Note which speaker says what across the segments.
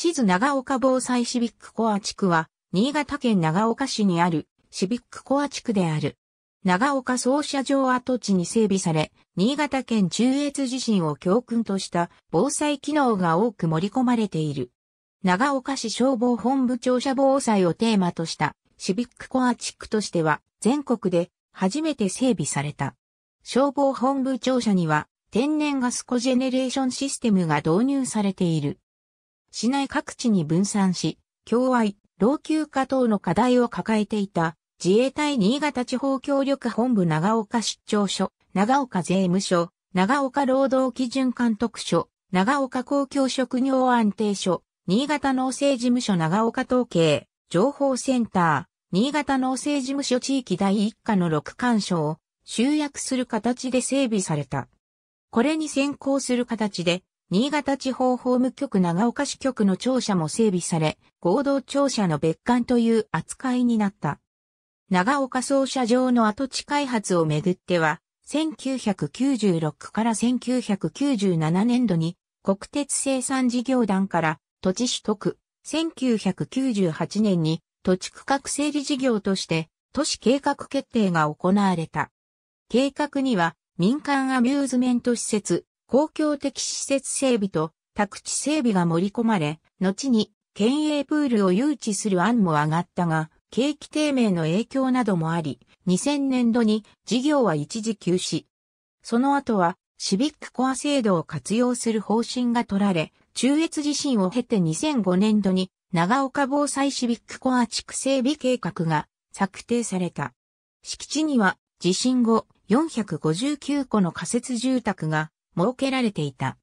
Speaker 1: 地図長岡防災シビックコア地区は、新潟県長岡市にあるシビックコア地区である。長岡総社場跡地に整備され、新潟県中越地震を教訓とした防災機能が多く盛り込まれている。長岡市消防本部庁舎防災をテーマとしたシビックコア地区としては全国で初めて整備された。消防本部庁舎には天然ガスコジェネレーションシステムが導入されている。市内各地に分散し、共愛、老朽化等の課題を抱えていた、自衛隊新潟地方協力本部長岡出張所、長岡税務署、長岡労働基準監督署、長岡公共職業安定所、新潟農政事務所長岡統計、情報センター、新潟農政事務所地域第一課の六官所を集約する形で整備された。これに先行する形で、新潟地方法務局長岡支局の庁舎も整備され、合同庁舎の別館という扱いになった。長岡総社場の跡地開発をめぐっては、1996から1997年度に国鉄生産事業団から土地取得、1998年に土地区画整理事業として都市計画決定が行われた。計画には民間アミューズメント施設、公共的施設整備と宅地整備が盛り込まれ、後に県営プールを誘致する案も上がったが、景気低迷の影響などもあり、2000年度に事業は一時休止。その後はシビックコア制度を活用する方針が取られ、中越地震を経て2005年度に長岡防災シビックコア地区整備計画が策定された。敷地には地震後459個の仮設住宅が設けられていた。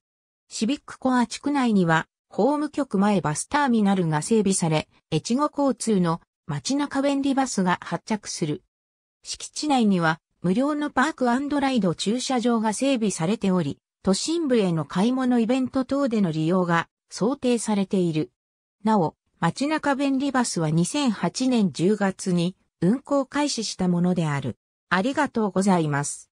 Speaker 1: シビックコア地区内には、法務局前バスターミナルが整備され、越後交通の街中便利バスが発着する。敷地内には、無料のパークライド駐車場が整備されており、都心部への買い物イベント等での利用が想定されている。なお、街中便利バスは2008年10月に運行開始したものである。ありがとうございます。